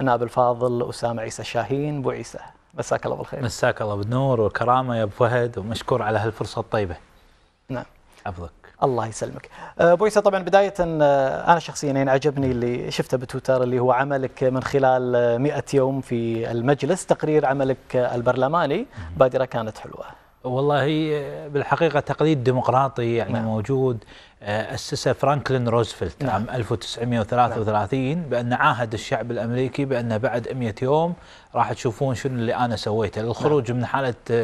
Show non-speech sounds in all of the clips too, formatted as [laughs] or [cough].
النائب الفاضل أسامة عيسى الشاهين أبو عيسى مساك الله بالخير مساك الله بالنور والكرامة يا أبو فهد ومشكور على هالفرصة الطيبة نعم عفوك الله يسلمك أه، ابو عيسى طبعا بدايه أه، انا شخصيا يعني عجبني اللي شفته بتويتر اللي هو عملك من خلال 100 أه، يوم في المجلس تقرير عملك البرلماني بادره كانت حلوه والله بالحقيقة تقليد ديمقراطي يعني نعم. موجود آه، أسسه فرانكلين روزفلت نعم. عام 1933 نعم. بأن عاهد الشعب الأمريكي بأن بعد 100 يوم راح تشوفون شنو اللي أنا سويته للخروج نعم. من حالة آه،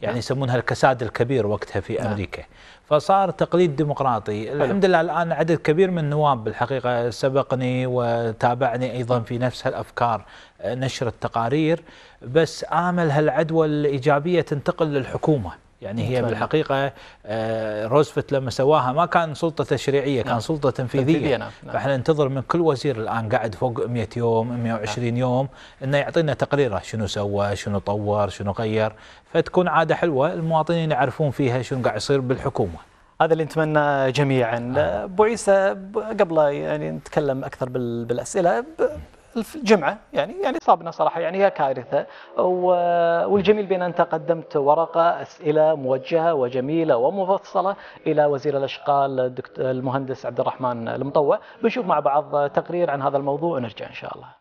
يعني نعم. يسمونها الكساد الكبير وقتها في نعم. أمريكا فصار تقليد ديمقراطي حلو. الحمد لله الآن عدد كبير من النواب بالحقيقة سبقني وتابعني أيضا في نفس هالأفكار آه، نشر التقارير بس امل هالعدوى الايجابيه تنتقل للحكومه يعني هي بالحقيقه آه، روزفلت لما سواها ما كان سلطه تشريعيه كان نعم. سلطه تنفيذيه, تنفيذية نعم،, نعم. فاحنا ننتظر من كل وزير الان قاعد فوق 100 يوم 120 نعم. يوم انه يعطينا تقريره شنو سوى شنو طور شنو غير فتكون عاده حلوه المواطنين يعرفون فيها شنو قاعد يصير بالحكومه هذا اللي نتمناه جميعا آه. ابو آه. عيسى قبل يعني نتكلم اكثر بالاسئله الجمعه يعني يعني صابنا صراحه يعني هي كارثه والجميل بان انت قدمت ورقه اسئله موجهه وجميله ومفصله الى وزير الاشغال المهندس عبد الرحمن المطوع بنشوف مع بعض تقرير عن هذا الموضوع ونرجع ان شاء الله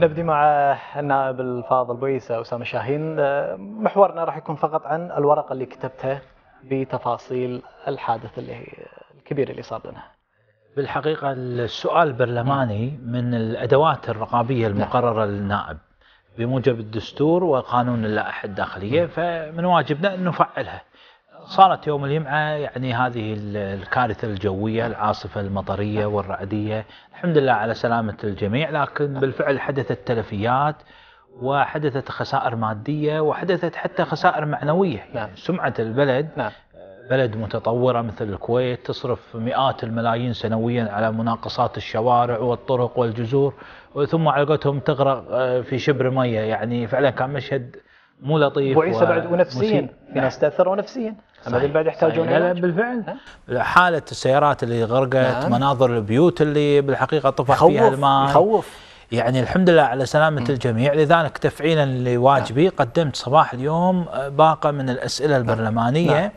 نبدي مع النائب الفاضل بويسة أسامة شاهين آه، محورنا راح يكون فقط عن الورقة اللي كتبتها بتفاصيل الحادث اللي الكبير اللي صار لنا بالحقيقة السؤال البرلماني من الأدوات الرقابية نعم. المقررة للنائب بموجب الدستور وقانون اللائحة الداخلية نعم. فمن واجبنا أن نفعلها صارت يوم الجمعة يعني هذه الكارثة الجوية العاصفة المطرية نعم. والرعدية الحمد لله على سلامة الجميع لكن نعم. بالفعل حدثت تلفيات وحدثت خسائر مادية وحدثت حتى خسائر معنوية يعني نعم. سمعة البلد نعم. بلد متطورة مثل الكويت تصرف مئات الملايين سنويا على مناقصات الشوارع والطرق والجزور ثم على قولتهم تغرق آه، في شبر مية يعني فعلا كان مشهد مو لطيف وعيسى بعد ونفسيا في ناس تاثروا نفسيا يعني يحتاجون لا بالفعل حاله السيارات اللي غرقت نعم. مناظر البيوت اللي بالحقيقه طفى فيها الماء يخوف يعني الحمد لله على سلامة م. الجميع لذلك تفعيلا لواجبي نعم. قدمت صباح اليوم آه، باقة من الأسئلة نعم. البرلمانية نعم.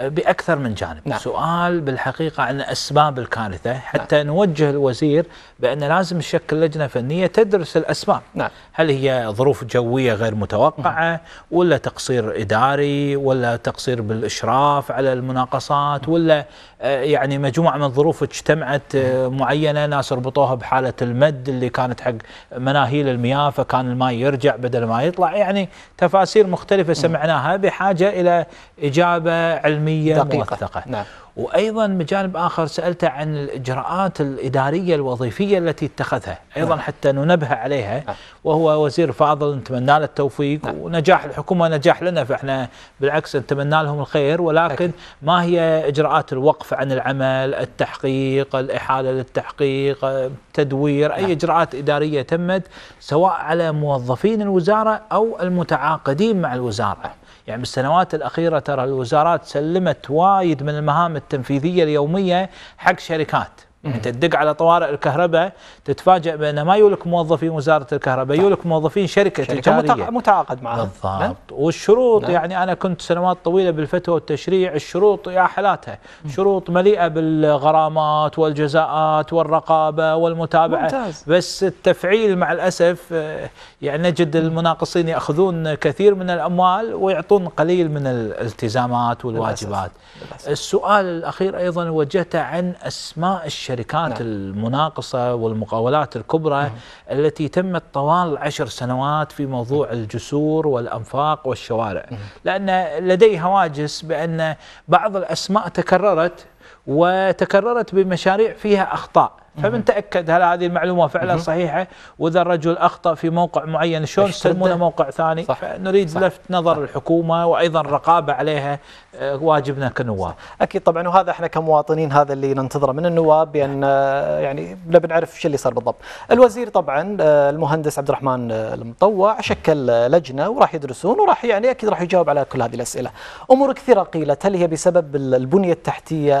باكثر من جانب نعم. سؤال بالحقيقه عن اسباب الكارثه نعم. حتى نعم. نوجه الوزير بان لازم نشكل لجنه فنيه تدرس الاسباب نعم. هل هي ظروف جويه غير متوقعه نعم. ولا تقصير اداري ولا تقصير بالاشراف على المناقصات نعم. ولا آه، يعني مجموعه من الظروف اجتمعت آه، معينه ناس ربطوها بحاله المد اللي كانت حق مناهيل المياه فكان الماء يرجع بدل ما يطلع يعني تفاسير مختلفه نعم. سمعناها بحاجه الى اجابه علميه إعلامية دقيقة. موثقة نعم. وأيضا من جانب آخر سألته عن الإجراءات الإدارية الوظيفية التي اتخذها أيضا نعم. حتى ننبه عليها نعم. وهو وزير فاضل نتمنى له التوفيق نعم. ونجاح الحكومة نجاح لنا فإحنا بالعكس نتمنى لهم الخير ولكن أكيد. ما هي إجراءات الوقف عن العمل التحقيق الإحالة للتحقيق تدوير نعم. أي إجراءات إدارية تمت سواء على موظفين الوزارة أو المتعاقدين مع الوزارة يعني بالسنوات الأخيرة ترى الوزارات سلمت وايد من المهام التنفيذية اليومية حق شركات يعني انت تدق على طوارئ الكهرباء تتفاجئ بان ما يولك موظفين وزاره الكهرباء طيب. يولك موظفين شركه, شركة تجاريه متعاقد معها بالضبط نعم. والشروط نعم. يعني انا كنت سنوات طويله بالفتوى والتشريع الشروط يا حالاتها شروط مليئه بالغرامات والجزاءات والرقابه والمتابعه ممتاز. بس التفعيل مع الاسف آه، يعني نجد المناقصين ياخذون كثير من الاموال ويعطون قليل من الالتزامات والواجبات للأسف. للأسف. السؤال الاخير ايضا وجهته عن اسماء الشركات الشركات نعم. المناقصة والمقاولات الكبرى نعم. التي تمت طوال عشر سنوات في موضوع نعم. الجسور والأنفاق والشوارع نعم. لأن لدي هواجس بأن بعض الأسماء تكررت وتكررت بمشاريع فيها أخطاء فبنتاكد هل هذه المعلومه فعلا صحيحه واذا الرجل اخطا في موقع معين شلون يستلمونه موقع ثاني صح فنريد صح لفت نظر صح الحكومه وايضا الرقابه عليها آه، واجبنا كنواب اكيد طبعا وهذا احنا كمواطنين هذا اللي ننتظره من النواب بان آه، يعني نبي نعرف شو اللي صار بالضبط الوزير طبعا آه، المهندس عبد الرحمن المطوع شكل لجنه وراح يدرسون وراح يعني اكيد راح يجاوب على كل هذه الاسئله امور كثيره قيلت هل هي بسبب البنيه التحتيه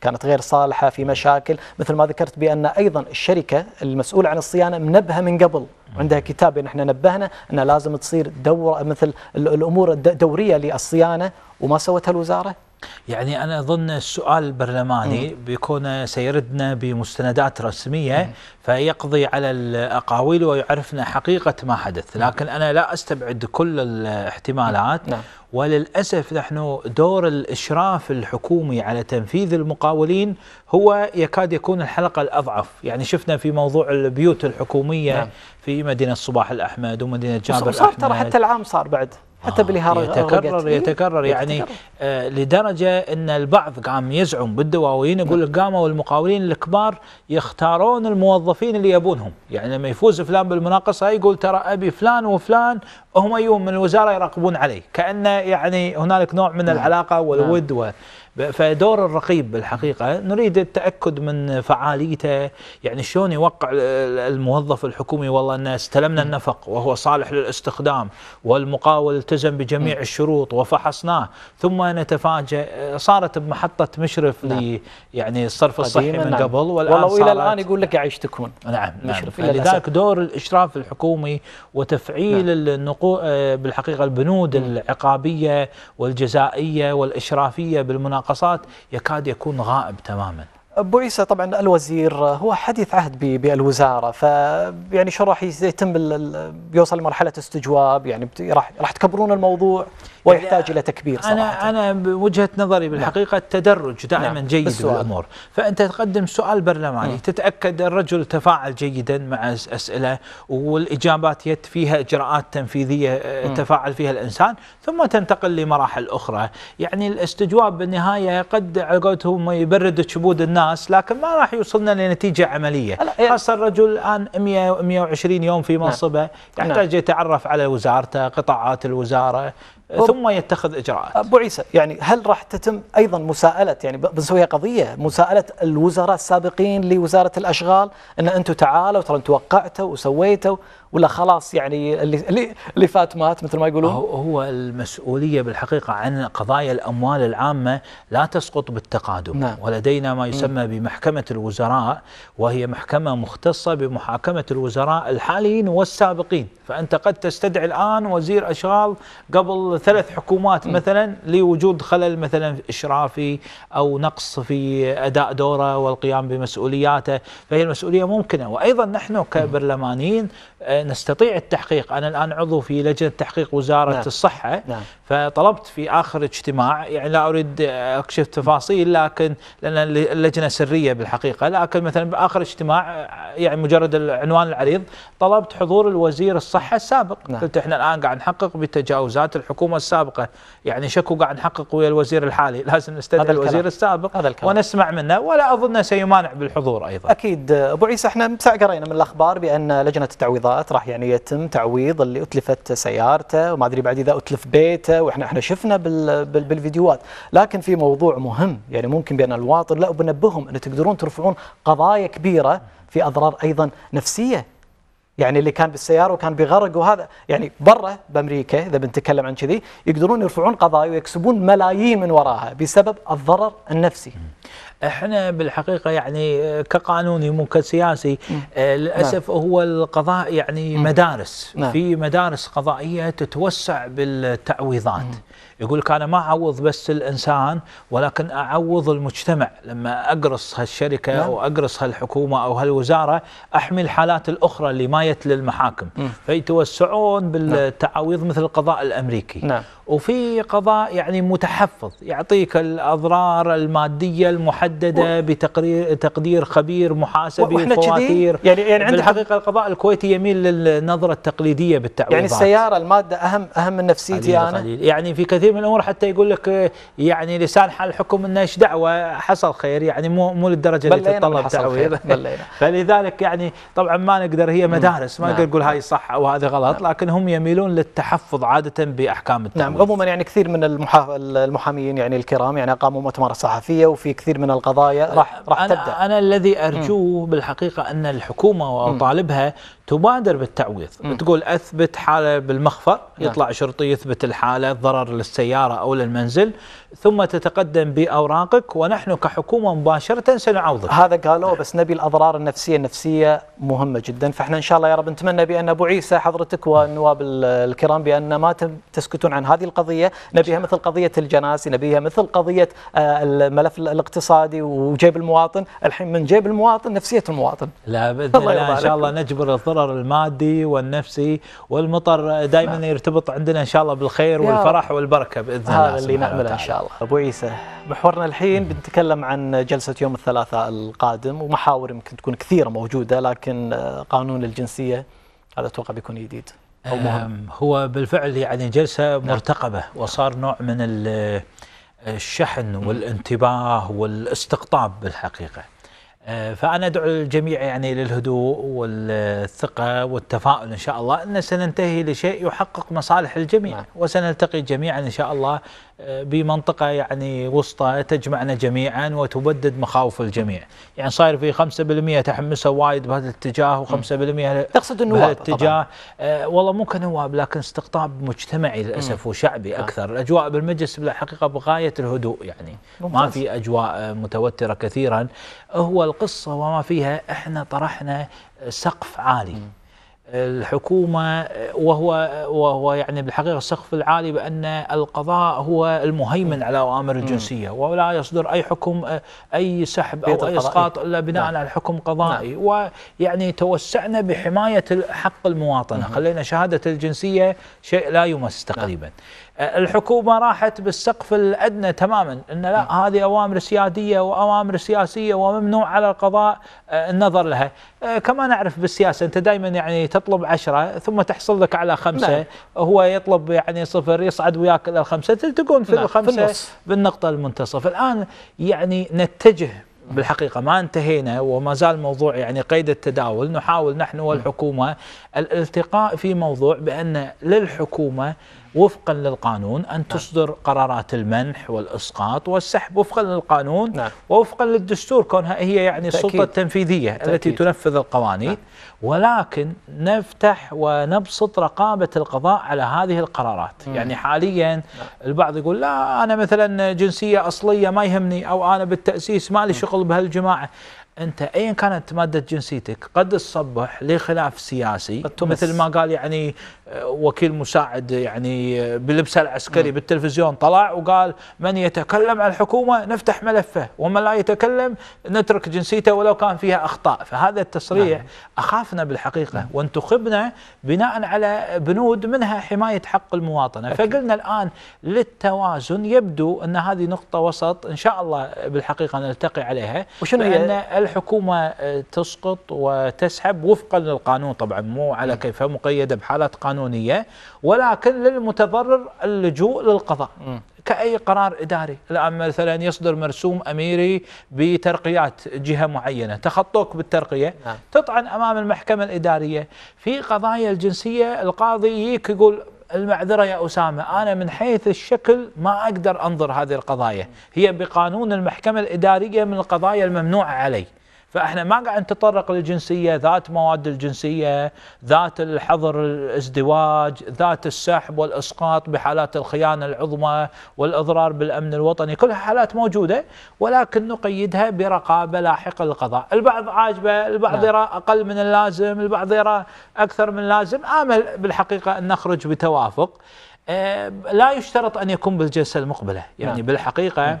كانت غير صالحه في مشاكل مثل ما ذكرت بأن أيضا الشركة المسؤولة عن الصيانة منبهة من قبل عندها كتاب ان احنا نبهنا أن لازم تصير دورة مثل الأمور الدورية للصيانة وما سوتها الوزارة يعني انا اظن السؤال البرلماني بيكون سيردنا بمستندات رسميه فيقضي على الاقاويل ويعرفنا حقيقه ما حدث، لكن انا لا استبعد كل الاحتمالات نعم. وللاسف نحن دور الاشراف الحكومي على تنفيذ المقاولين هو يكاد يكون الحلقه الاضعف، يعني شفنا في موضوع البيوت الحكوميه نعم. في مدينه الصباح الاحمد ومدينه جابر الاحمد صار ترى حتى العام صار بعد حتى بالهار آه، يتكرر يتكرر يعني يتكرر. آه لدرجة أن البعض قام يزعم بالدواوين يقول لك نعم. قاموا المقاولين الكبار يختارون الموظفين اللي يبونهم يعني لما يفوز فلان بالمناقصة يقول ترى أبي فلان وفلان هم يوم من الوزارة يراقبون عليه كأنه يعني هنالك نوع من نعم. العلاقة والود نعم. و... فدور الرقيب بالحقيقه نريد التاكد من فعاليته يعني شلون يوقع الموظف الحكومي والله ان استلمنا النفق وهو صالح للاستخدام والمقاول التزم بجميع الشروط وفحصناه ثم نتفاجئ صارت بمحطه مشرف نعم. يعني الصرف الصحي من نعم. قبل والان والله الى الان يقول لك قاعد تكون نعم،, نعم مشرف نعم. لذلك دور الاشراف الحكومي وتفعيل نعم. النقو بالحقيقه البنود العقابيه والجزائيه والاشرافيه بالمناطق المناقصات يكاد يكون غائب تماما ابو عيسى طبعا الوزير هو حديث عهد بالوزاره ف يعني شو راح يتم بيوصل لمرحله استجواب يعني راح راح تكبرون الموضوع ويحتاج الى تكبير صراحه انا انا بوجهه نظري نعم. بالحقيقه التدرج نعم، دائما نعم. جيد بالسؤال. بالامور فانت تقدم سؤال برلماني مم. تتاكد الرجل تفاعل جيدا مع اسئله والاجابات يت فيها اجراءات تنفيذيه آه، مم. تفاعل فيها الانسان ثم تنتقل لمراحل اخرى يعني الاستجواب بالنهايه قد على قولتهم يبرد شبود الناس لكن ما راح يوصلنا لنتيجه عمليه خاصه الرجل الان 100 120 يوم في نعم. منصبه نعم. يحتاج نعم. يتعرف على وزارته قطاعات الوزاره ثم يتخذ اجراءات ابو عيسى يعني هل راح تتم ايضا مساءله يعني بنسويها قضيه مساءله الوزراء السابقين لوزاره الاشغال ان انتم تعالوا ترى انتم وقعتوا وسويتوا ولا خلاص يعني اللي اللي فات مات مثل ما يقولون هو المسؤوليه بالحقيقه عن قضايا الاموال العامه لا تسقط بالتقادم نعم. ولدينا ما يسمى بمحكمه الوزراء وهي محكمه مختصه بمحاكمه الوزراء الحاليين والسابقين فانت قد تستدعي الان وزير اشغال قبل ثلاث حكومات مثلا لوجود خلل مثلا اشرافي او نقص في اداء دوره والقيام بمسؤولياته فهي المسؤوليه ممكنه وايضا نحن كبرلمانيين آه، نستطيع التحقيق أنا الآن عضو في لجنة تحقيق وزارة نعم. الصحة نعم. فطلبت في آخر اجتماع يعني لا أريد أكشف تفاصيل لكن لأن اللجنة سرية بالحقيقة لكن مثلا بآخر اجتماع يعني مجرد العنوان العريض طلبت حضور الوزير الصحة السابق نعم. قلت احنا الآن قاعد نحقق بتجاوزات الحكومة السابقة يعني شكو قاعد نحقق ويا الوزير الحالي لازم نستدعي الوزير السابق هذا الكلام. ونسمع منه ولا أظن سيمانع بالحضور أيضا أكيد أبو عيسى احنا قرينا من الأخبار بأن لجنة التعويضات راح يعني يتم تعويض اللي اتلفت سيارته وما ادري بعد اذا اتلف بيته واحنا احنا شفنا بال بال بالفيديوهات لكن في موضوع مهم يعني ممكن بان المواطن لا وبنبههم ان تقدرون ترفعون قضايا كبيره في اضرار ايضا نفسيه يعني اللي كان بالسياره وكان بغرق وهذا يعني برا بامريكا اذا بنتكلم عن كذي يقدرون يرفعون قضايا ويكسبون ملايين من وراها بسبب الضرر النفسي. احنا بالحقيقه يعني كقانوني مو كسياسي آه، للاسف نعم. هو القضاء يعني مدارس نعم. في مدارس قضائيه تتوسع بالتعويضات. يقول لك انا ما اعوض بس الانسان ولكن اعوض المجتمع لما اقرص هالشركه نعم. او اقرص هالحكومه او هالوزاره احمي الحالات الاخرى اللي ما يت للمحاكم فيتوسعون نعم. بالتعاويض مثل القضاء الامريكي نعم. وفي قضاء يعني متحفظ يعطيك الاضرار الماديه المحدده و... بتقرير تقدير خبير محاسبي وفواتير يعني يعني عند الحقيقه القضاء الكويتي يميل للنظره التقليديه بالتعويضات يعني السياره الماده اهم اهم من نفسيتي انا يعني في كثير كثير من الامور حتى يقول لك يعني لسان حال الحكم انه ايش دعوه حصل خير يعني مو مو للدرجه اللي تتطلب تعويض [laughs] فلذلك يعني طبعا ما نقدر هي مدارس ما نقدر نعم. نقول هاي صح او هذا غلط نعم. لكن هم يميلون للتحفظ عاده باحكام التعويض نعم عموما يعني كثير من المحاميين يعني الكرام يعني قاموا مؤتمرات صحفيه وفي كثير من القضايا راح راح تبدا انا الذي ارجوه بالحقيقه ان الحكومه واطالبها تبادر بالتعويض م. تقول اثبت حاله بالمخفر نعم. يطلع شرطي يثبت الحاله ضرر للسياره او للمنزل ثم تتقدم باوراقك ونحن كحكومه مباشره سنعوضك. هذا قالوا بس نبي الاضرار النفسيه النفسيه مهمه جدا فاحنا ان شاء الله يا رب نتمنى بان ابو عيسى حضرتك والنواب الكرام بان ما تسكتون عن هذه القضيه، نبيها مثل قضيه الجناسي، نبيها مثل قضيه آه، الملف الاقتصادي وجيب المواطن، الحين من جيب المواطن نفسيه المواطن. لا باذن الله ان شاء الله نجبر الضرر المادي والنفسي والمطر دائما نعم. يرتبط عندنا ان شاء الله بالخير والفرح والبركه باذن الله. هذا اللي نعمله ان شاء الله. الله أبو عيسى محورنا الحين بنتكلم عن جلسة يوم الثلاثاء القادم ومحاور يمكن تكون كثيرة موجودة لكن آه، قانون الجنسية هذا أتوقع بيكون جديد أو مهم. هو بالفعل يعني جلسة نعم. مرتقبة وصار نوع من آه، الشحن والانتباه والاستقطاب بالحقيقة آه، فأنا أدعو الجميع يعني للهدوء والثقة والتفاؤل إن شاء الله أن سننتهي لشيء يحقق مصالح الجميع نعم. وسنلتقي جميعا إن شاء الله بمنطقه يعني وسطى تجمعنا جميعا وتبدد مخاوف الجميع، يعني صاير في 5% تحمسه وايد بهذا الاتجاه و5% تقصد النواب الاتجاه آه والله مو كنواب لكن استقطاب مجتمعي للاسف وشعبي آه. اكثر، آه. الاجواء بالمجلس بالحقيقه بغايه الهدوء يعني ممتاز. ما في اجواء متوتره كثيرا، هو القصه وما فيها احنا طرحنا سقف عالي. مم. الحكومة وهو وهو يعني بالحقيقة السقف العالي بأن القضاء هو المهيمن على أوامر الجنسية ولا يصدر أي حكم أي سحب أو أي إسقاط إلا بناء نعم. على حكم قضائي نعم. ويعني توسعنا بحماية حق المواطنة خلينا شهادة الجنسية شيء لا يمس نعم. تقريبا نعم. الحكومه راحت بالسقف الادنى تماما ان لا نعم. هذه اوامر سياديه واوامر سياسيه وممنوع على القضاء آه، النظر لها آه، كما نعرف بالسياسه انت دائما يعني تطلب عشرة ثم تحصل لك على خمسه نعم. هو يطلب يعني صفر يصعد وياك الى الخمسه تلتقون في نعم. الخمسه في بالنقطه المنتصف الان يعني نتجه بالحقيقة ما انتهينا وما زال موضوع يعني قيد التداول نحاول نحن والحكومة نعم. الالتقاء في موضوع بأن للحكومة وفقا للقانون أن نعم. تصدر قرارات المنح والإسقاط والسحب وفقا للقانون نعم. ووفقا للدستور كونها هي يعني السلطة التنفيذية تأكيد. التي تنفذ القوانين نعم. ولكن نفتح ونبسط رقابة القضاء على هذه القرارات مم. يعني حاليا نعم. البعض يقول لا أنا مثلا جنسية أصلية ما يهمني أو أنا بالتأسيس ما لي شغل بهالجماعة انت ايا كانت ماده جنسيتك قد تصبح لخلاف سياسي مثل ما قال يعني آه، وكيل مساعد يعني آه، بلبسه العسكري م. نعم. بالتلفزيون طلع وقال من يتكلم عن الحكومه نفتح ملفه ومن لا يتكلم نترك جنسيته ولو كان فيها اخطاء فهذا التصريح نعم. اخافنا بالحقيقه نعم. وانتخبنا بناء على بنود منها حمايه حق المواطنه أكيد. فقلنا الان للتوازن يبدو ان هذه نقطه وسط ان شاء الله بالحقيقه نلتقي عليها وشنو هي الحكومة آه، تسقط وتسحب وفقا للقانون طبعا مو على نعم. كيفها مقيدة بحالات قانونية ولكن للمتضرر اللجوء للقضاء كأي قرار إداري الآن مثلا يصدر مرسوم أميري بترقيات جهة معينة تخطوك بالترقية نعم. تطعن أمام المحكمة الإدارية في قضايا الجنسية القاضي يجيك يقول المعذرة يا أسامة أنا من حيث الشكل ما أقدر أنظر هذه القضايا هي بقانون المحكمة الإدارية من القضايا الممنوعة علي فاحنا ما قاعد نتطرق للجنسيه ذات مواد الجنسيه ذات الحظر الازدواج ذات السحب والاسقاط بحالات الخيانه العظمى والاضرار بالامن الوطني كلها حالات موجوده ولكن نقيدها برقابه لاحقه للقضاء البعض عاجبه البعض نعم. يرى اقل من اللازم البعض يرى اكثر من اللازم امل بالحقيقه ان نخرج بتوافق آه، لا يشترط ان يكون بالجلسه المقبله يعني نعم. بالحقيقه نعم.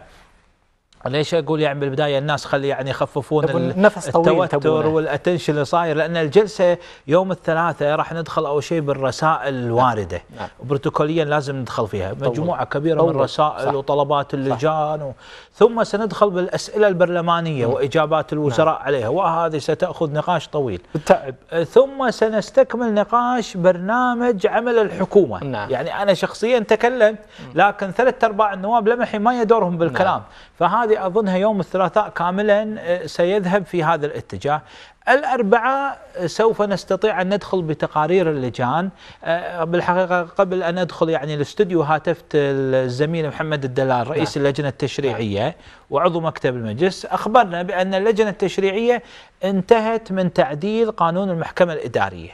ليش اقول يعني بالبدايه الناس خلي يعني يخففون النفس التوتر يعني. والاتنشن اللي صاير لان الجلسه يوم الثلاثاء راح ندخل اول شيء بالرسائل نعم. الوارده نعم. بروتوكوليا لازم ندخل فيها مجموعه كبيره طول. من الرسائل صح. وطلبات اللجان و... ثم سندخل بالاسئله البرلمانيه مم. نعم. واجابات نعم. الوزراء نعم. عليها وهذه ستاخذ نقاش طويل بتعب. ثم سنستكمل نقاش برنامج عمل الحكومه نعم. يعني انا شخصيا تكلمت لكن ثلاث ارباع النواب لمحي ما يدورهم بالكلام نعم. فهذا هذه أظنها يوم الثلاثاء كاملا آه، سيذهب في هذا الاتجاه الأربعاء آه، سوف نستطيع أن ندخل بتقارير اللجان آه، بالحقيقة قبل أن أدخل يعني الاستوديو هاتفت الزميل محمد الدلال رئيس نعم. اللجنة التشريعية نعم. وعضو مكتب المجلس أخبرنا بأن اللجنة التشريعية انتهت من تعديل قانون المحكمة الإدارية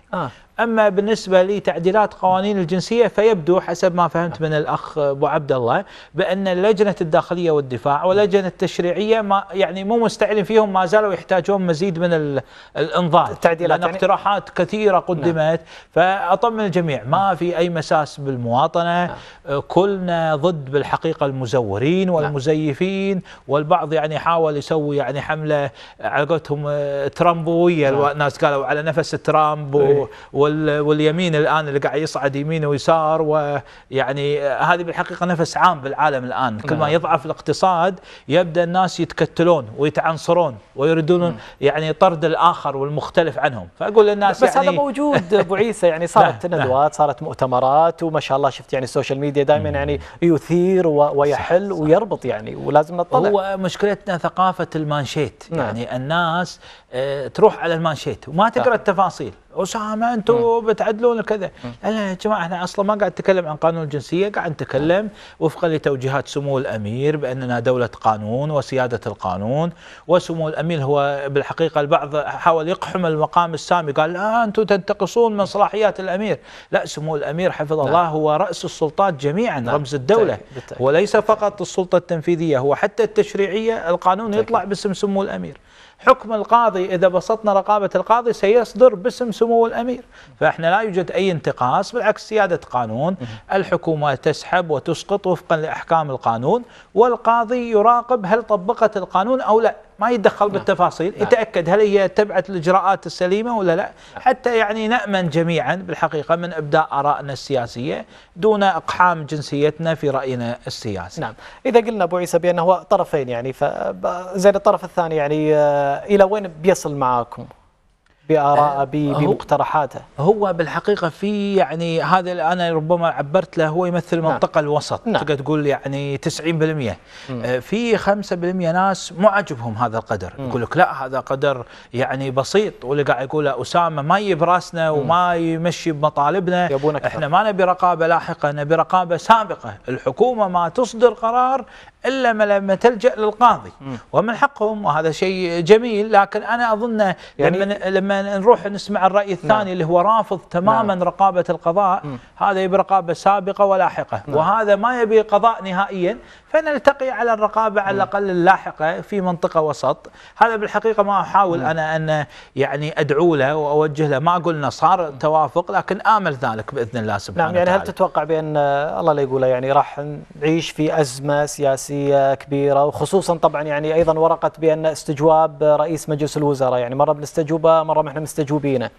أما بالنسبة لتعديلات قوانين الجنسية فيبدو حسب ما فهمت من الأخ أبو عبد الله بأن لجنة الداخلية والدفاع ولجنة التشريعية ما يعني مو مستعلن فيهم ما زالوا يحتاجون مزيد من الإنظار لأن يعني- اقتراحات كثيرة نعم. قدمت نعم. فأطمن الجميع ما نعم. في أي مساس بالمواطنة نعم. كلنا ضد بالحقيقة المزورين نعم. والمزيفين والبعض يعني حاول يسوي يعني حملة على قولتهم آه، ترامبوية الناس قالوا على نفس ترامب إيه. و واليمين الان اللي قاعد يصعد يمين ويسار ويعني هذه بالحقيقه نفس عام بالعالم الان كل ما نعم. يضعف الاقتصاد يبدا الناس يتكتلون ويتعنصرون ويريدون يعني طرد الاخر والمختلف عنهم فاقول للناس بس يعني هذا موجود [laughs] ابو عيسى يعني صارت ندوات نعم، نعم. صارت مؤتمرات وما شاء الله شفت يعني السوشيال ميديا دائما يعني يثير ويحل ويربط يعني ولازم نطلع هو مشكلتنا ثقافه المانشيت يعني الناس آه، تروح على المانشيت وما تقرا التفاصيل اسامه انتم بتعدلون كذا لا يا جماعه احنا اصلا ما قاعد نتكلم عن قانون الجنسيه قاعد نتكلم وفقا لتوجيهات سمو الامير باننا دوله قانون وسياده القانون وسمو الامير هو بالحقيقه البعض حاول يقحم المقام السامي قال لا آه، انتم تنتقصون من صلاحيات الامير لا سمو الامير حفظ نعم. الله هو راس السلطات جميعا نعم. رمز الدوله وليس فقط السلطه التنفيذيه هو حتى التشريعيه القانون يطلع باسم سمو الامير حكم القاضي إذا بسطنا رقابة القاضي سيصدر باسم سمو الأمير فإحنا لا يوجد أي انتقاص بالعكس سيادة قانون الحكومة تسحب وتسقط وفقا لأحكام القانون والقاضي يراقب هل طبقت القانون أو لا ما يتدخل نعم. بالتفاصيل نعم. يتاكد هل هي تبعت الاجراءات السليمه ولا لا نعم. حتى يعني نامن جميعا بالحقيقه من ابداء ارائنا السياسيه دون اقحام جنسيتنا في راينا السياسي نعم اذا قلنا ابو عيسى بانه طرفين يعني فزين الطرف الثاني يعني آه، الى وين بيصل معاكم باراء آه، بمقترحاته هو بالحقيقه في يعني هذا انا ربما عبرت له هو يمثل المنطقه نعم. الوسط نعم. تقدر تقول يعني 90% مم. آه، في 5% ناس مو عاجبهم هذا القدر مم. يقول لك لا هذا قدر يعني بسيط واللي قاعد يقوله اسامه ما يبراسنا راسنا وما يمشي بمطالبنا احنا ما نبي رقابه لاحقه نبي رقابه سابقه الحكومه ما تصدر قرار الا لما تلجا للقاضي م. ومن حقهم وهذا شيء جميل لكن انا اظن يعني لما لما نروح نسمع الراي نعم. الثاني نعم اللي هو رافض تماما نعم رقابه القضاء م. هذا يبي رقابه سابقه ولاحقه نعم وهذا ما يبي قضاء نهائيا فنلتقي على الرقابة على الأقل اللاحقة في منطقة وسط هذا بالحقيقة ما أحاول أنا أن يعني أدعو له وأوجه له ما أقول أنه صار توافق لكن آمل ذلك بإذن الله سبحانه نعم يعني هل تتوقع بأن الله لا يقوله يعني راح نعيش في أزمة سياسية كبيرة وخصوصا طبعا يعني أيضا ورقت بأن استجواب رئيس مجلس الوزراء يعني مرة بنستجوبه مرة ما احنا مستجوبينه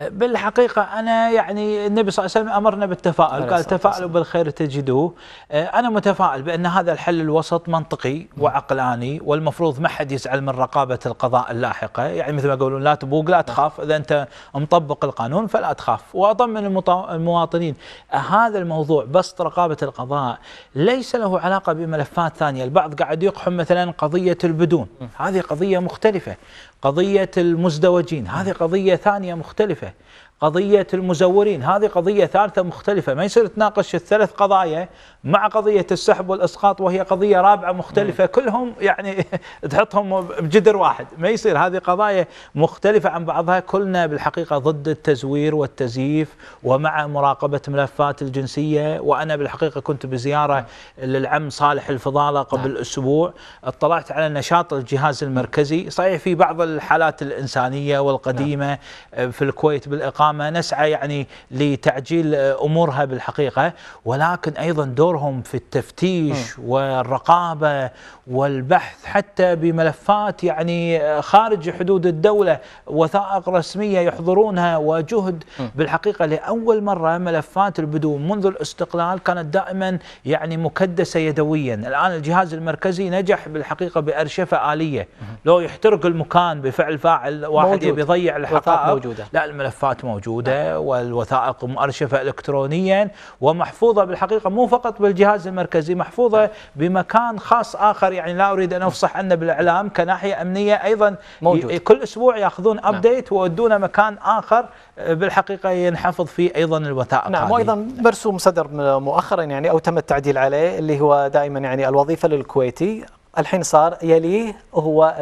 بالحقيقة أنا يعني النبي صلى الله عليه وسلم أمرنا بالتفاؤل قال تفاؤلوا بالخير تجدوه آه، أنا متفائل بأن هذا الحل الوسط منطقي وعقلاني والمفروض ما حد يزعل من رقابة القضاء اللاحقة يعني مثل ما يقولون لا تبوق لا نعم. تخاف إذا أنت مطبق القانون فلا تخاف وأطمن المواطنين هذا الموضوع بسط رقابة القضاء ليس له علاقة بملفات ثانية البعض قاعد يقحم مثلا قضية البدون هذه قضية مختلفة قضية المزدوجين هذه قضية ثانية مختلفة قضية المزورين هذه قضية ثالثة مختلفة ما يصير تناقش الثلاث قضايا مع قضية السحب والإسقاط وهي قضية رابعة مختلفة كلهم يعني [laughs] تحطهم بجدر واحد ما يصير هذه قضايا مختلفة عن بعضها كلنا بالحقيقة ضد التزوير والتزييف ومع مراقبة ملفات الجنسية وأنا بالحقيقة كنت بزيارة للعم صالح الفضالة نعم. قبل أسبوع اطلعت على نشاط الجهاز المركزي صحيح في بعض الحالات الإنسانية والقديمة نعم. آه، في الكويت بالإقامة نسعى يعني لتعجيل آه، أمورها بالحقيقة ولكن أيضا دور دورهم في التفتيش م. والرقابة والبحث حتى بملفات يعني آه، خارج حدود الدولة وثائق رسمية يحضرونها وجهد م. بالحقيقة لأول مرة ملفات البدو منذ الاستقلال كانت دائما يعني مكدسة يدويا الآن الجهاز المركزي نجح بالحقيقة بأرشفة آلية م. لو يحترق المكان بفعل فاعل واحد يبي يضيع الحقائق موجودة. لا الملفات موجودة نعم. والوثائق مؤرشفة إلكترونيا ومحفوظة بالحقيقة مو فقط بالجهاز المركزي محفوظة نعم. بمكان خاص آخر يعني لا أريد أن أفصح عنه بالإعلام كناحية أمنية أيضا موجود. كل أسبوع يأخذون أبديت نعم. ويودونه مكان آخر بالحقيقة ينحفظ فيه أيضا الوثائق نعم وأيضا مرسوم صدر مؤخرا يعني أو تم التعديل عليه اللي هو دائما يعني الوظيفة للكويتي الحين صار يليه هو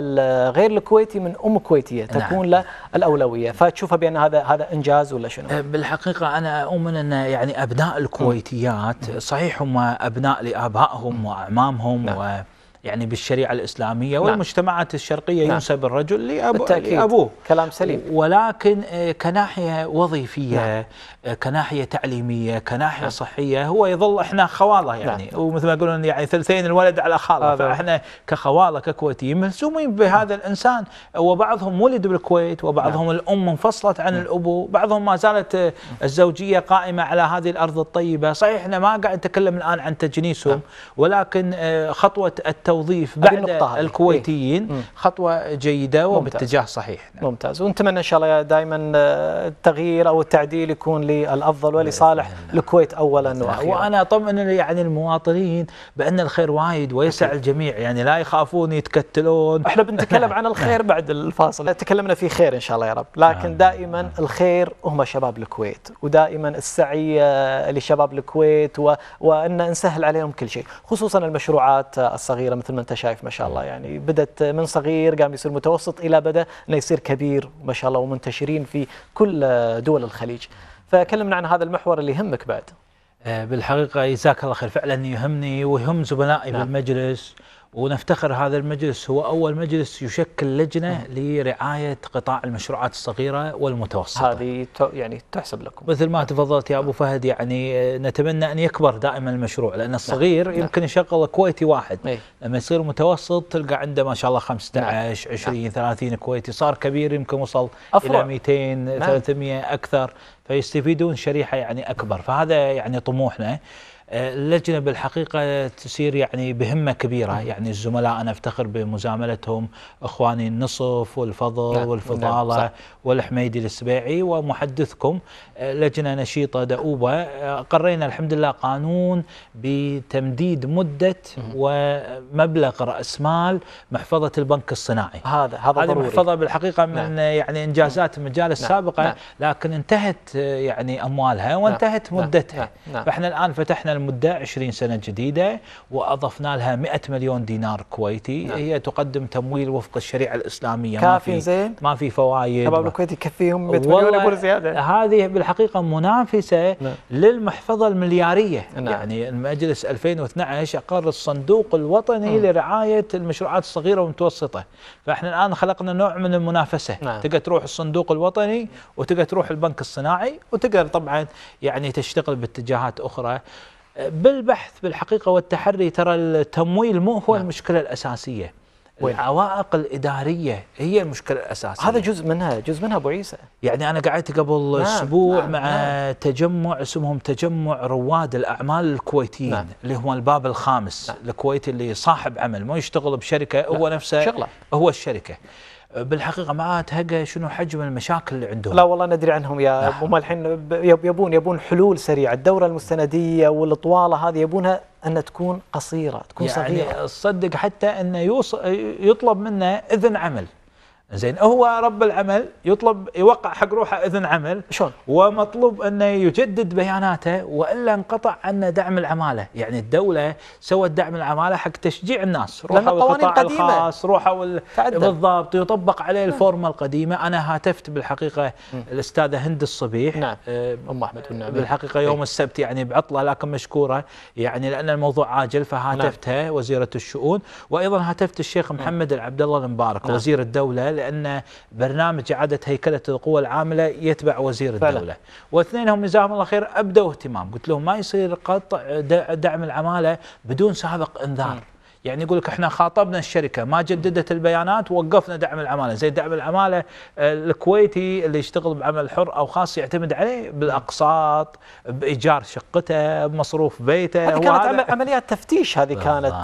غير الكويتي من ام كويتيه نعم. تكون نعم. له الاولويه فتشوفها بان هذا هذا انجاز ولا شنو؟ أه، بالحقيقه انا اؤمن ان يعني ابناء الكويتيات صحيح هم ابناء لابائهم واعمامهم نعم. و يعني بالشريعة الإسلامية نعم. والمجتمعات الشرقية نعم. ينسب الرجل لأبو بالتأكيد. لأبوه كلام سليم ولكن آه، كناحية وظيفية نعم. آه، كناحية تعليمية كناحية نعم. صحية هو يظل إحنا خوالة يعني نعم. ومثل ما يقولون يعني ثلثين الولد على خالة آه فإحنا كخوالة ككويتيين ملزومين بهذا نعم. الإنسان وبعضهم ولد بالكويت وبعضهم نعم. الأم انفصلت عن نعم. الأبو بعضهم ما زالت آه، نعم. الزوجية قائمة على هذه الأرض الطيبة صحيح إحنا ما قاعد نتكلم الآن عن تجنيسهم نعم. ولكن خطوة الت التوظيف بعد الكويتيين إيه؟ خطوة جيدة وباتجاه صحيح نعم. ممتاز ونتمنى إن شاء الله دائما آه، التغيير أو التعديل يكون للأفضل ولصالح الكويت أولا وأخيرا وأنا أطمئن يعني المواطنين بأن الخير وايد ويسع الجميع يعني لا يخافون يتكتلون احنا بنتكلم عن الخير بعد الفاصل تكلمنا في خير إن شاء الله يا رب لكن دائما الخير هم شباب الكويت ودائما السعي آه، لشباب الكويت و... وأن نسهل عليهم كل شيء خصوصا المشروعات آه، الصغيرة مثل ما انت شايف ما شاء الله يعني بدت من صغير قام يصير متوسط الى بدا انه يصير كبير ما شاء الله ومنتشرين في كل دول الخليج فكلمنا عن هذا المحور اللي يهمك بعد آه، بالحقيقه جزاك الله خير فعلا يهمني ويهم زملائي نعم. بالمجلس ونفتخر هذا المجلس هو أول مجلس يشكل لجنة نعم. لرعاية قطاع المشروعات الصغيرة والمتوسطة هذه يعني تحسب لكم مثل ما نعم. تفضلت يا أبو فهد يعني آه، نتمنى أن يكبر دائما المشروع لأن نعم. الصغير لا. يمكن يشغل كويتي واحد نعم. لما يصير متوسط تلقى عنده ما شاء الله 15 نعم. 20 نعم. 30 كويتي صار كبير يمكن وصل أفرع. إلى 200 نعم. 300 أكثر فيستفيدون شريحة يعني أكبر فهذا يعني طموحنا اللجنة بالحقيقة تسير يعني بهمة كبيرة يعني الزملاء أنا أفتخر بمزاملتهم إخواني النصف والفضل نعم والفضالة نعم والحميدي السبيعي ومحدثكم لجنة نشيطة دؤوبة قرينا الحمد لله قانون بتمديد مدة ومبلغ رأس مال محفظة البنك الصناعي هذا هذا ضروري محفظة بالحقيقة من نعم يعني إنجازات نعم. المجال نعم. السابقة نعم لكن انتهت يعني أموالها وانتهت نعم. مدتها فإحنا الآن فتحنا المدة 20 سنة جديدة وأضفنا لها 100 مليون دينار كويتي نعم. هي تقدم تمويل وفق الشريعة الإسلامية كافي ما زين ما في فوائد شباب الكويت يكفيهم 100 مليون يقول زيادة هذه بالحقيقة منافسة نعم. للمحفظة المليارية نعم. يعني المجلس 2012 أقر الصندوق الوطني م. نعم. لرعاية المشروعات الصغيرة والمتوسطة فإحنا الآن خلقنا نوع من المنافسة نعم. تقدر تروح الصندوق الوطني وتقدر تروح البنك الصناعي وتقدر طبعا يعني تشتغل باتجاهات أخرى بالبحث بالحقيقة والتحري ترى التمويل مو هو نعم. المشكلة الأساسية وين؟ العوائق الاداريه هي المشكله الاساسيه هذا جزء منها جزء منها ابو عيسى يعني انا قعدت قبل نعم اسبوع نعم مع نعم تجمع اسمهم تجمع رواد الاعمال الكويتيين نعم اللي هو الباب الخامس نعم الكويتي اللي صاحب عمل ما يشتغل بشركه نعم هو نفسه شغله هو الشركه بالحقيقه ما اتهقى شنو حجم المشاكل اللي عندهم لا والله ندري عنهم يا هم نعم. الحين يبون يبون حلول سريعه الدوره المستنديه والطواله هذه يبونها ان تكون قصيره تكون يعني صغيره يعني تصدق حتى انه يطلب منه اذن عمل زين هو رب العمل يطلب يوقع حق روحه اذن عمل شلون ومطلوب انه يجدد بياناته والا انقطع عنه دعم العماله يعني الدوله سوت دعم العماله حق تشجيع الناس روحوا القطاع الخاص الخاص روحوا بالضبط يطبق عليه نعم. الفورمه القديمه انا هاتفت بالحقيقه الاستاذه هند الصبيح نعم ام احمد والنعمة. بالحقيقه يوم إيه. السبت يعني بعطله لكن مشكوره يعني لان الموضوع عاجل فهاتفتها نعم. وزيره الشؤون وايضا هاتفت الشيخ نعم. محمد العبد الله المبارك نعم. وزير الدوله لأن برنامج إعادة هيكلة القوى العاملة يتبع وزير فعلا. الدولة واثنين هم جزاهم الله خير أبدوا اهتمام قلت لهم ما يصير قطع دعم العمالة بدون سابق إنذار يعني يقول لك احنا خاطبنا الشركه ما جددت البيانات وقفنا دعم العماله زي دعم العماله آه، الكويتي اللي يشتغل بعمل حر او خاص يعتمد عليه بالاقساط بايجار شقته بمصروف بيته هذه كانت عمليات تفتيش هذه كانت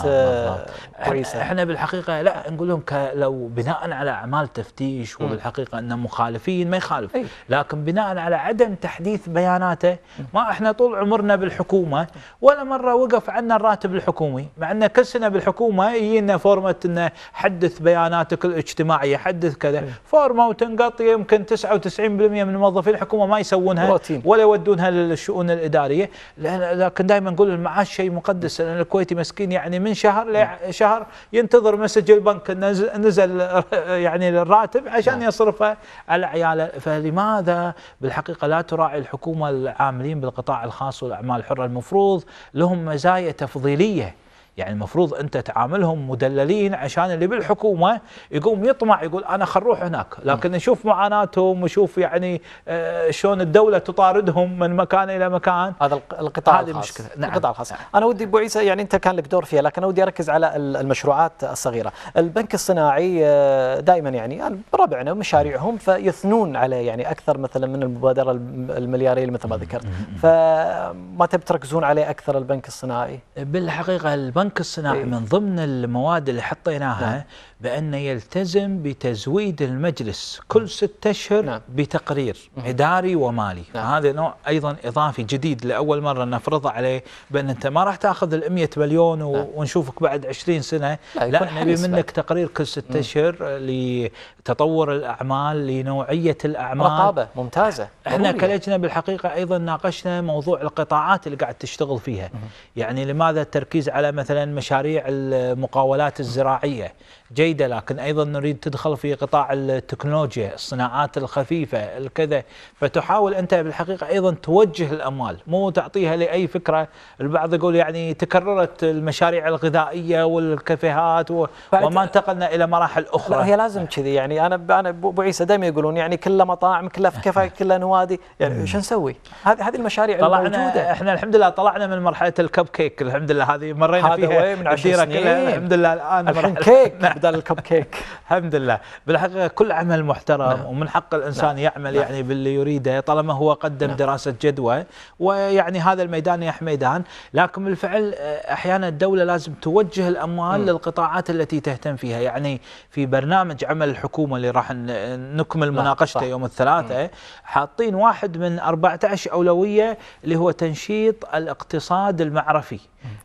كويسه آه، احنا بالحقيقه لا نقول لهم لو بناء على اعمال تفتيش وبالحقيقه ان مخالفين ما يخالف لكن بناء على عدم تحديث بياناته ما احنا طول عمرنا بالحكومه ولا مره وقف عنا الراتب الحكومي مع ان كل سنه الحكومه يجينا فورمه انه حدث بياناتك الاجتماعيه حدث كذا إيه. فورمه وتنقط يمكن 99% من موظفي الحكومه ما يسوونها روتين. ولا يودونها للشؤون الاداريه لكن دائما نقول المعاش شيء مقدس لان الكويتي مسكين يعني من شهر لشهر نعم. ينتظر مسج البنك نزل [laughs] يعني الراتب عشان نعم. يصرفه على عياله فلماذا بالحقيقه لا تراعي الحكومه العاملين بالقطاع الخاص والاعمال الحره المفروض لهم مزايا تفضيليه يعني المفروض انت تعاملهم مدللين عشان اللي بالحكومه يقوم يطمع يقول انا خروح هناك لكن نشوف معاناتهم ونشوف يعني آه، شلون الدوله تطاردهم من مكان الى مكان هذا القطاع هذه الخاص مشكله نعم. القطاع الخاص نعم. انا ودي ابو عيسى يعني انت كان لك دور فيها لكن انا ودي اركز على المشروعات الصغيره البنك الصناعي آه، دائما يعني آه، ربعنا مشاريعهم فيثنون عليه يعني اكثر مثلا من المبادره الملياريه اللي مثل ما ذكرت فما تبي تركزون عليه اكثر البنك الصناعي بالحقيقه البنك البنك الصناعي أيه. من ضمن المواد اللي حطيناها نعم. بأن يلتزم بتزويد المجلس كل ستة أشهر نعم. بتقرير إداري ومالي نعم. هذا نوع أيضا إضافي جديد لأول مرة نفرضه عليه بأن أنت ما راح تأخذ الأمية مليون و... نعم. ونشوفك بعد 20 سنة لا, لا نبي منك بقى. تقرير كل ستة أشهر لتطور الأعمال لنوعية الأعمال رقابة ممتازة احنا كلجنة بالحقيقة أيضا ناقشنا موضوع القطاعات اللي قاعد تشتغل فيها م. يعني لماذا التركيز على مثلا مشاريع المقاولات الزراعية جيده لكن ايضا نريد تدخل في قطاع التكنولوجيا، الصناعات الخفيفه، الكذا، فتحاول انت بالحقيقه ايضا توجه الاموال، مو تعطيها لاي فكره، البعض يقول يعني تكررت المشاريع الغذائيه والكافيهات و... وما انتقلنا الى مراحل اخرى. لا هي لازم كذي يعني انا انا ابو عيسى دائما يقولون يعني كلها مطاعم كلها كافيه كلها نوادي، يعني شو نسوي؟ هذه هذه المشاريع طلعنا الموجوده احنا الحمد لله طلعنا من مرحله الكب كيك، الحمد لله هذه مرينا فيها من عشر سنين. كلها الحمد لله الان الحين كيك نعم. بدل الكب كيك الحمد لله بالحقيقه كل عمل محترم نعم. ومن حق الانسان نعم. يعمل نعم. يعني باللي يريده طالما هو قدم نعم. دراسه جدوى ويعني هذا الميدان يا حميدان لكن بالفعل آه، احيانا الدوله لازم توجه الاموال م. للقطاعات التي تهتم فيها يعني في برنامج عمل الحكومه اللي راح نكمل مناقشته يوم الثلاثاء حاطين واحد من 14 اولويه اللي هو تنشيط الاقتصاد المعرفي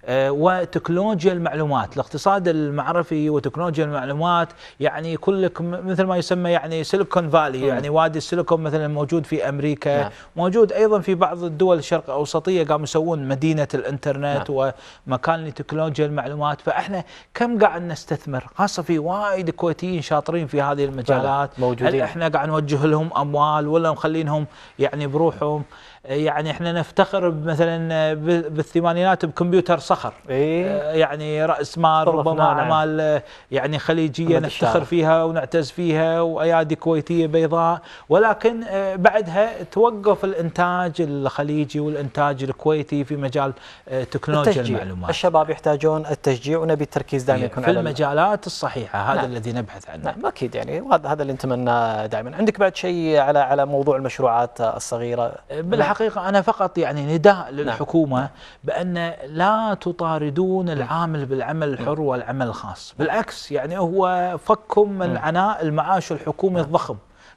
آه، وتكنولوجيا المعلومات الاقتصاد المعرفي وتكنولوجيا تكنولوجيا والمعلومات يعني كلك مثل ما يسمى يعني سيليكون فالي يعني وادي السيليكون مثلا موجود في امريكا نعم. موجود ايضا في بعض الدول الشرق الاوسطيه قاموا يسوون مدينه الانترنت نعم. ومكان لتكنولوجيا المعلومات فاحنا كم قاعد نستثمر خاصه في وايد كويتيين شاطرين في هذه المجالات موجودين. هل احنا قاعد نوجه لهم اموال ولا مخلينهم يعني بروحهم يعني احنا نفتخر مثلا بالثمانينات بكمبيوتر صخر إيه؟ آه، يعني راس مال ربما نعم. اعمال يعني خليجيه نفتخر فيها ونعتز فيها وايادي كويتيه بيضاء ولكن آه، بعدها توقف الانتاج الخليجي والانتاج الكويتي في مجال آه، تكنولوجيا التشجيع. المعلومات الشباب يحتاجون التشجيع ونبي التركيز دائما يكون في على المجالات الصحيحه هذا نعم. الذي نبحث عنه نعم اكيد يعني هذا اللي نتمناه دائما عندك بعد شيء على على موضوع المشروعات الصغيره بالحق الحقيقة أنا فقط يعني نداء نعم. للحكومة نعم. بأن لا تطاردون نعم. العامل بالعمل نعم. الحر والعمل الخاص بالعكس يعني هو فكم من عناء المعاش الحكومي الضخم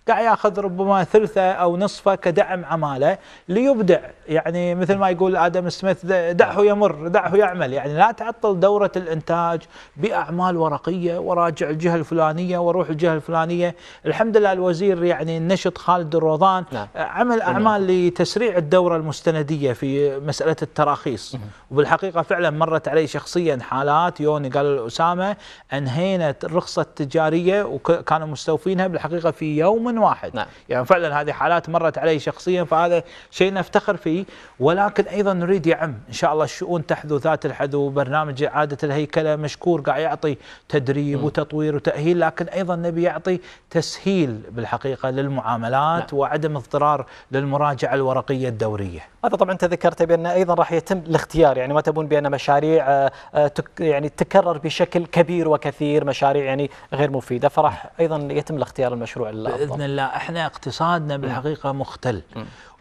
قاعد ياخذ ربما ثلثه او نصفه كدعم عماله ليبدع يعني مثل ما يقول ادم سميث دعه يمر دعه يعمل يعني لا تعطل دوره الانتاج باعمال ورقيه وراجع الجهه الفلانيه وروح الجهه الفلانيه الحمد لله الوزير يعني النشط خالد الروضان نعم. آه، عمل اعمال نعم. لتسريع الدوره المستنديه في مساله التراخيص وبالحقيقه فعلا مرت علي شخصيا حالات يوني قال اسامه انهينا الرخصه التجاريه وكانوا مستوفينها بالحقيقه في يوم من واحد نعم. يعني فعلا هذه حالات مرت علي شخصيا فهذا شيء نفتخر فيه ولكن أيضا نريد يعم إن شاء الله الشؤون تحذو ذات الحذو برنامج إعادة الهيكلة مشكور قاعد يعطي تدريب م. وتطوير وتأهيل لكن أيضا نبي يعطي تسهيل بالحقيقة للمعاملات نعم. وعدم اضطرار للمراجعة الورقية الدورية هذا طبعا تذكرت بأن أيضا راح يتم الاختيار يعني ما تبون بأن مشاريع آه، آه، يعني تكرر بشكل كبير وكثير مشاريع يعني غير مفيدة فراح أيضا يتم الاختيار المشروع الأفضل الله احنا اقتصادنا بالحقيقه مختل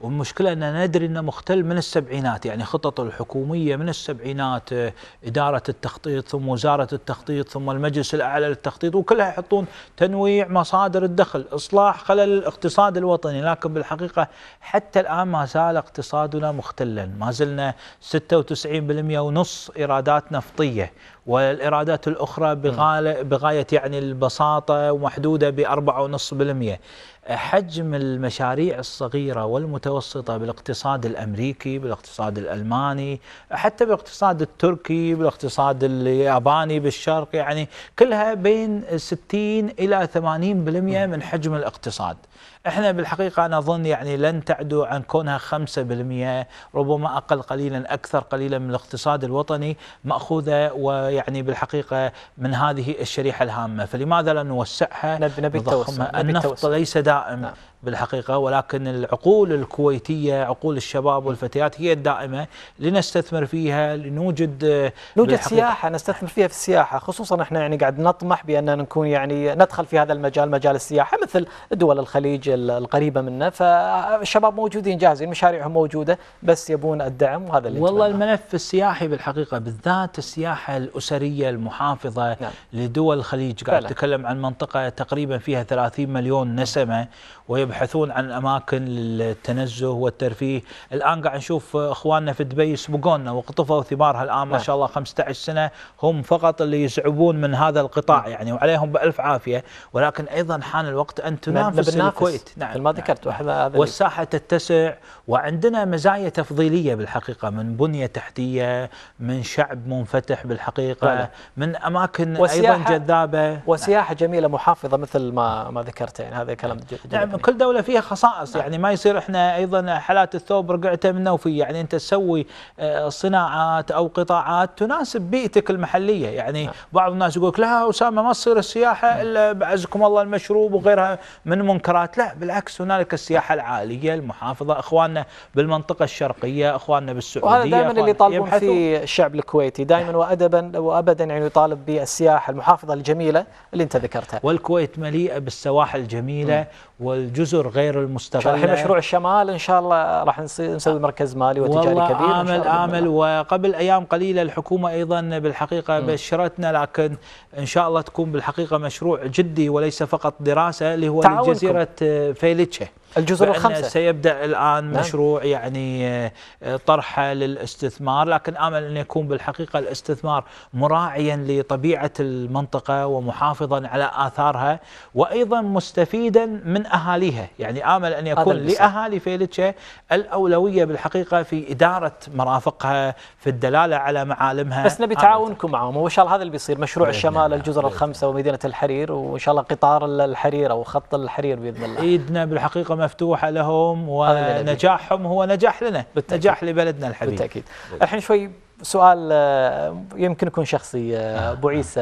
والمشكلة ان ندري أنه مختل من السبعينات يعني خطط الحكومية من السبعينات إدارة التخطيط ثم وزارة التخطيط ثم المجلس الأعلى للتخطيط وكلها يحطون تنويع مصادر الدخل إصلاح خلل الاقتصاد الوطني لكن بالحقيقة حتى الآن ما زال اقتصادنا مختلا ما زلنا 96% ونص إيرادات نفطية والإيرادات الأخرى بغاية يعني البساطة ومحدودة ب 4.5% حجم المشاريع الصغيرة والمتوسطة بالاقتصاد الأمريكي بالاقتصاد الألماني حتى بالاقتصاد التركي بالاقتصاد الياباني بالشرق يعني كلها بين 60 إلى 80% من حجم الاقتصاد احنا بالحقيقه انا اظن يعني لن تعدو عن كونها 5% ربما اقل قليلا اكثر قليلا من الاقتصاد الوطني ماخوذه ويعني بالحقيقه من هذه الشريحه الهامه فلماذا لا نوسعها نبي نبي التوسع النفط ليس دائم نعم. بالحقيقة ولكن العقول الكويتية عقول الشباب والفتيات هي الدائمة لنستثمر فيها لنوجد آه، نوجد سياحة نستثمر فيها في السياحة خصوصا احنا يعني قاعد نطمح بأن نكون يعني ندخل في هذا المجال مجال السياحة مثل دول الخليج القريبة منا فالشباب موجودين جاهزين مشاريعهم موجودة بس يبون الدعم وهذا اللي والله يتمنى. الملف السياحي بالحقيقة بالذات السياحة الأسرية المحافظة نعم. لدول الخليج قاعد أتكلم عن منطقة تقريبا فيها 30 مليون نسمة ويبقى يبحثون عن اماكن للتنزه والترفيه الان قاعد نشوف اخواننا في دبي يسبقوننا وقطفوا ثمارها الان ما نعم. شاء الله 15 سنه هم فقط اللي يسعبون من هذا القطاع نعم. يعني وعليهم بالف عافيه ولكن ايضا حان الوقت ان تنافس نعم، الكويت نعم ما ذكرت نعم. والساحه تتسع وعندنا مزايا تفضيليه بالحقيقه من بنيه تحتيه من شعب منفتح بالحقيقه فعلا. من اماكن ايضا جذابه وسياحه نعم. جميله محافظه مثل ما ما ذكرت يعني هذا كلام جميل نعم كل الدوله فيها خصائص نعم. يعني ما يصير احنا ايضا حالات الثوب رقعته منه وفي يعني انت تسوي آه، صناعات او قطاعات تناسب بيئتك المحليه يعني نعم. بعض الناس يقول لا اسامه ما تصير السياحه نعم. الا بعزكم الله المشروب وغيرها من منكرات لا بالعكس هنالك السياحه العاليه المحافظه اخواننا بالمنطقه الشرقيه اخواننا بالسعوديه وهذا دائما اللي يطالبون فيه الشعب الكويتي دائما وادبا وابدا يعني يطالب بالسياحه المحافظه الجميله اللي انت ذكرتها والكويت مليئه بالسواحل الجميله نعم. والجزر غير المستغله شرح مشروع الشمال ان شاء الله راح نسوي مركز مالي وتجاري والله كبير امل الله امل وقبل ايام قليله الحكومه ايضا بالحقيقه بشرتنا لكن ان شاء الله تكون بالحقيقه مشروع جدي وليس فقط دراسه اللي هو لجزيره آه، فيليتشه الجزر الخمسة سيبدأ الآن نعم. مشروع يعني آه، طرحه للاستثمار لكن آمل أن يكون بالحقيقة الاستثمار مراعيا لطبيعة المنطقة ومحافظا على آثارها وأيضا مستفيدا من أهاليها يعني آمل أن يكون لأهالي فيلتشة الأولوية بالحقيقة في إدارة مرافقها في الدلالة على معالمها بس نبي تعاونكم معهم وإن شاء الله هذا اللي بيصير مشروع الشمال الجزر الخمسة ومدينة الحرير وإن شاء الله قطار الحرير أو خط الحرير بإذن الله إيدنا بالحقيقة مفتوحه لهم ونجاحهم هو نجاح لنا بالتأكيد. نجاح لبلدنا الحبيب بالتاكيد الحين شوي سؤال آه، يمكن يكون شخصي آه، آه، ابو عيسى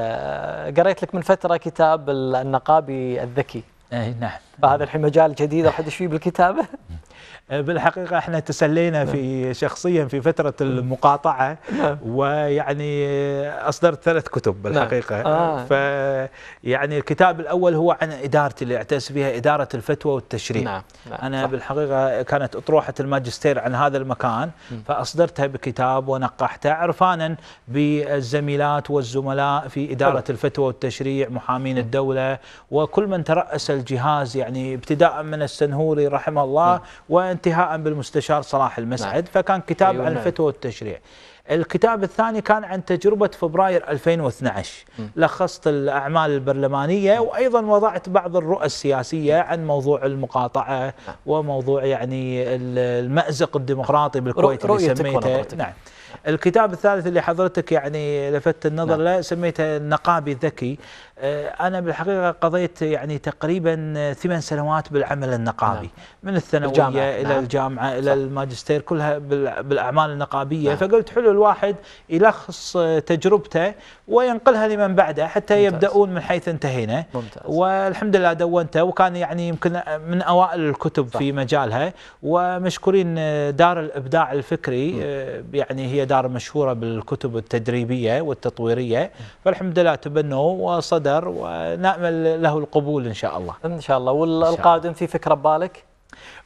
قريت لك من فتره كتاب النقابي الذكي اي نعم فهذا الحين مجال جديد احد ايش فيه بالكتابه [laughs] آه، بالحقيقه احنا تسلينا في نعم. شخصيا في فتره نعم. المقاطعه نعم. ويعني اصدرت ثلاث كتب بالحقيقه آه. ف يعني الكتاب الاول هو عن ادارتي اللي اعتز فيها اداره الفتوى والتشريع نعم. انا بالحقيقه كانت اطروحه الماجستير عن هذا المكان فاصدرتها بكتاب ونقحته عرفانا بالزميلات والزملاء في اداره الفتوى والتشريع محامين الدوله وكل من تراس الجهاز يعني ابتداء من السنهوري رحمه الله وانتهاء بالمستشار صلاح المسعد نعم. فكان كتاب أيوة عن نعم. الفتوى والتشريع الكتاب الثاني كان عن تجربة فبراير 2012 م. لخصت الأعمال البرلمانية وأيضا وضعت بعض الرؤى السياسية عن موضوع المقاطعة م. نعم. وموضوع يعني المأزق الديمقراطي بالكويت اللي سميته نعم الكتاب الثالث اللي حضرتك يعني لفت النظر نعم. له سميته النقابي الذكي آه، أنا بالحقيقة قضيت يعني تقريبا ثمان سنوات بالعمل النقابي نعم. من الثانوية إلى نعم. الجامعة صح. إلى الماجستير كلها بالأعمال النقابية نعم. فقلت حلو الواحد يلخص آه، تجربته وينقلها لمن بعده حتى ممتاز. يبدأون من حيث انتهينا ممتاز. والحمد لله دونته وكان يعني يمكن من أوائل الكتب صح. في مجالها ومشكورين آه، دار الإبداع الفكري مم. يعني هي دار مشهورة بالكتب التدريبية والتطويرية مم. فالحمد لله تبنوا وصدر اكثر ونامل له القبول ان شاء الله. ان شاء الله والقادم في فكره ببالك؟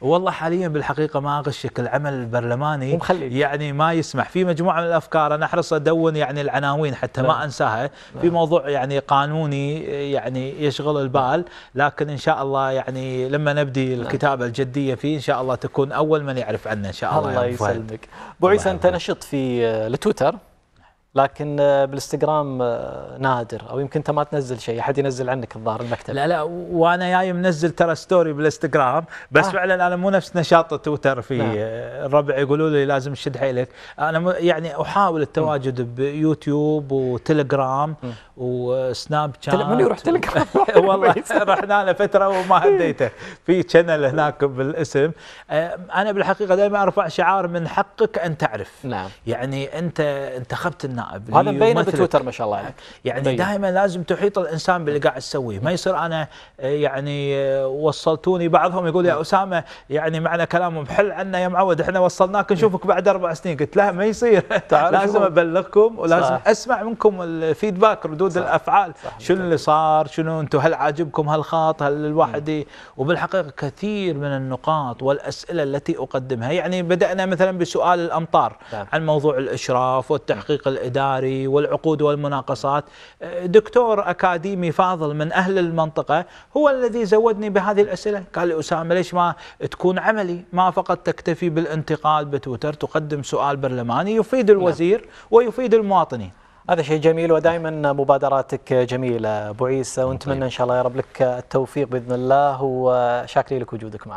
والله حاليا بالحقيقه ما اغشك العمل البرلماني ومخلي. يعني ما يسمح في مجموعه من الافكار انا احرص ادون يعني العناوين حتى لا. ما نعم. انساها لا. نعم. في موضوع يعني قانوني يعني يشغل البال لكن ان شاء الله يعني لما نبدي نعم. الكتابه الجديه فيه ان شاء الله تكون اول من يعرف عنه ان شاء الله الله يسلمك ابو عيسى انت نشط في التويتر آه، لكن آه، بالانستغرام آه، نادر او يمكن انت ما تنزل شيء احد ينزل عنك الظاهر المكتب لا لا وانا جاي منزل ترى ستوري بالانستغرام بس آه. فعلا انا مو نفس نشاط تويتر في نعم. آه، الربع يقولوا لي لازم تشد حيلك انا يعني احاول التواجد م. بيوتيوب وتليجرام وسناب شات من يروح تليجرام [laughs] والله [laughs] رحنا له فتره وما هديته في شانل هناك بالاسم انا بالحقيقه دائما ارفع شعار من حقك ان تعرف نعم يعني انت انتخبت الناس نائب هذا مبينه بتويتر ما شاء الله عليك يعني دائما لازم تحيط الانسان باللي قاعد تسويه ما يصير انا آه، يعني آه، وصلتوني بعضهم يقول يا نعم. اسامه يعني معنى كلامهم حل عنا يا معود احنا وصلناك نشوفك بعد اربع سنين قلت لا ما يصير [laughs] لازم ابلغكم ولازم صح. اسمع منكم الفيدباك ردود صح. الافعال صح. شنو اللي صار شنو انتم هل عاجبكم هالخط هل الواحد نعم. وبالحقيقه كثير من النقاط والاسئله التي اقدمها يعني بدانا مثلا بسؤال الامطار نعم. عن موضوع الاشراف والتحقيق الاداري الإداري والعقود والمناقصات دكتور أكاديمي فاضل من أهل المنطقة هو الذي زودني بهذه الأسئلة قال لي أسامة ليش ما تكون عملي ما فقط تكتفي بالانتقال بتويتر تقدم سؤال برلماني يفيد نعم. الوزير ويفيد المواطنين هذا شيء جميل ودائما مبادراتك جميله ابو عيسى ونتمنى طيب. ان شاء الله يا رب لك التوفيق باذن الله وشاكرين لك وجودك معنا